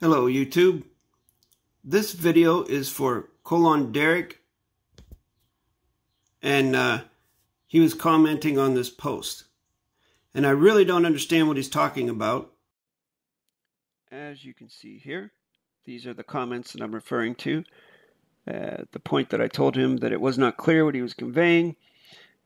Hello YouTube. This video is for Colon Derek and uh, he was commenting on this post and I really don't understand what he's talking about. As you can see here these are the comments that I'm referring to. Uh, the point that I told him that it was not clear what he was conveying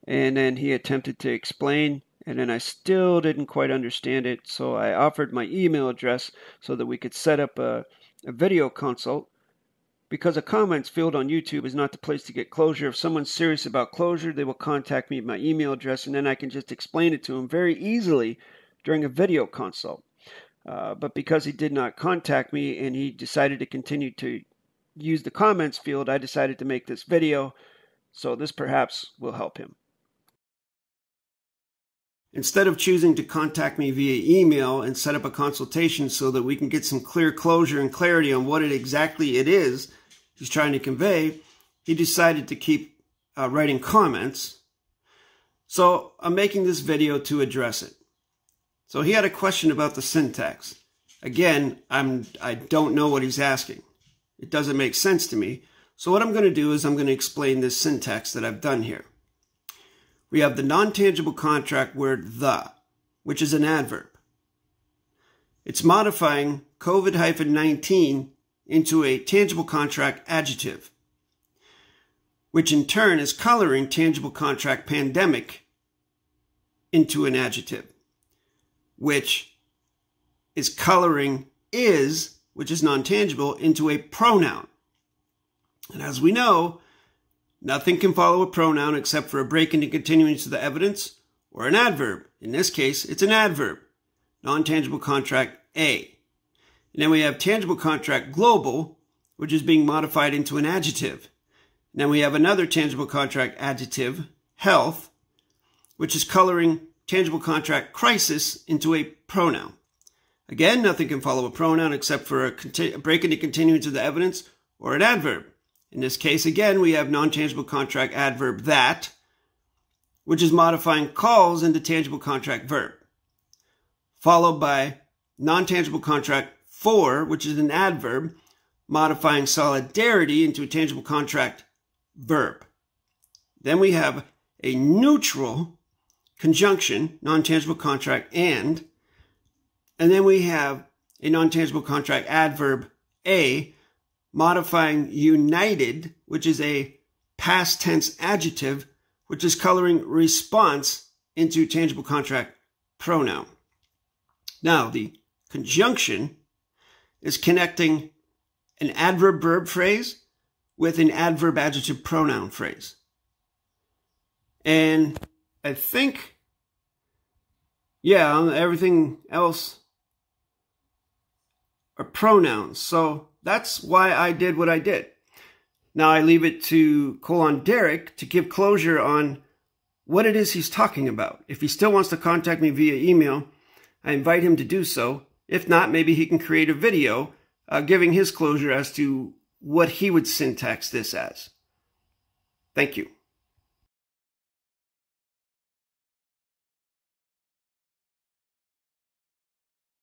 and then he attempted to explain and then I still didn't quite understand it, so I offered my email address so that we could set up a, a video consult. Because a comments field on YouTube is not the place to get closure. If someone's serious about closure, they will contact me at my email address, and then I can just explain it to them very easily during a video consult. Uh, but because he did not contact me and he decided to continue to use the comments field, I decided to make this video. So this perhaps will help him. Instead of choosing to contact me via email and set up a consultation so that we can get some clear closure and clarity on what it exactly it is he's trying to convey, he decided to keep uh, writing comments. So I'm making this video to address it. So he had a question about the syntax. Again, I'm, I don't know what he's asking. It doesn't make sense to me. So what I'm going to do is I'm going to explain this syntax that I've done here. We have the non-tangible contract word the, which is an adverb. It's modifying COVID-19 into a tangible contract adjective, which in turn is coloring tangible contract pandemic into an adjective, which is coloring is, which is non-tangible, into a pronoun. And as we know, Nothing can follow a pronoun except for a break into continuance of the evidence or an adverb. In this case, it's an adverb. Non-tangible contract A. And then we have tangible contract global, which is being modified into an adjective. And then we have another tangible contract adjective, health, which is coloring tangible contract crisis into a pronoun. Again, nothing can follow a pronoun except for a, break into continuance of the evidence or an adverb. In this case, again, we have non-changeable contract adverb that, which is modifying calls into tangible contract verb, followed by non-tangible contract for, which is an adverb, modifying solidarity into a tangible contract verb. Then we have a neutral conjunction, non-tangible contract and, and then we have a non-tangible contract adverb a, modifying united, which is a past tense adjective, which is coloring response into tangible contract pronoun. Now, the conjunction is connecting an adverb verb phrase with an adverb adjective pronoun phrase. And I think, yeah, everything else pronouns. So that's why I did what I did. Now I leave it to Colon Derek to give closure on what it is he's talking about. If he still wants to contact me via email, I invite him to do so. If not, maybe he can create a video uh, giving his closure as to what he would syntax this as. Thank you.